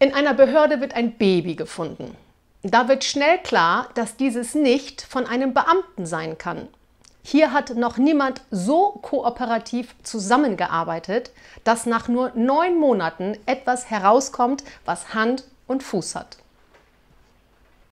In einer Behörde wird ein Baby gefunden. Da wird schnell klar, dass dieses nicht von einem Beamten sein kann. Hier hat noch niemand so kooperativ zusammengearbeitet, dass nach nur neun Monaten etwas herauskommt, was Hand und Fuß hat.